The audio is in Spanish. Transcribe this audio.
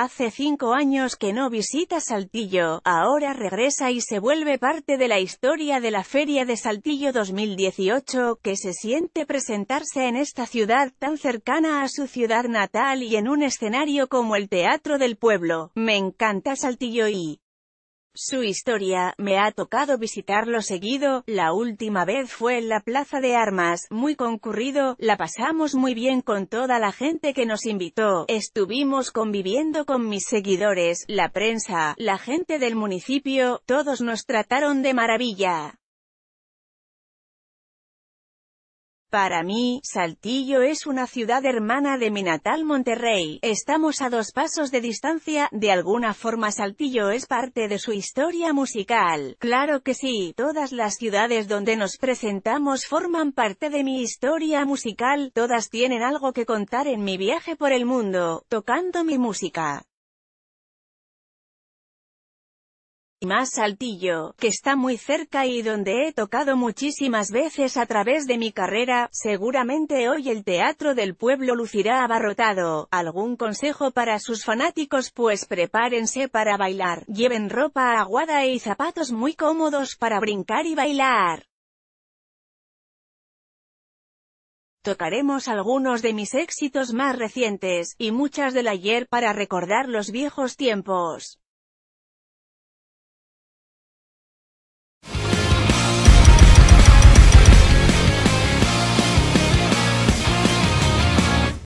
Hace cinco años que no visita Saltillo, ahora regresa y se vuelve parte de la historia de la Feria de Saltillo 2018, que se siente presentarse en esta ciudad tan cercana a su ciudad natal y en un escenario como el Teatro del Pueblo. Me encanta Saltillo y... Su historia, me ha tocado visitarlo seguido, la última vez fue en la Plaza de Armas, muy concurrido, la pasamos muy bien con toda la gente que nos invitó, estuvimos conviviendo con mis seguidores, la prensa, la gente del municipio, todos nos trataron de maravilla. Para mí, Saltillo es una ciudad hermana de mi natal Monterrey, estamos a dos pasos de distancia, de alguna forma Saltillo es parte de su historia musical, claro que sí, todas las ciudades donde nos presentamos forman parte de mi historia musical, todas tienen algo que contar en mi viaje por el mundo, tocando mi música. y más Saltillo, que está muy cerca y donde he tocado muchísimas veces a través de mi carrera, seguramente hoy el Teatro del Pueblo lucirá abarrotado. ¿Algún consejo para sus fanáticos? Pues prepárense para bailar, lleven ropa aguada y zapatos muy cómodos para brincar y bailar. tocaremos algunos de mis éxitos más recientes, y muchas del ayer para recordar los viejos tiempos.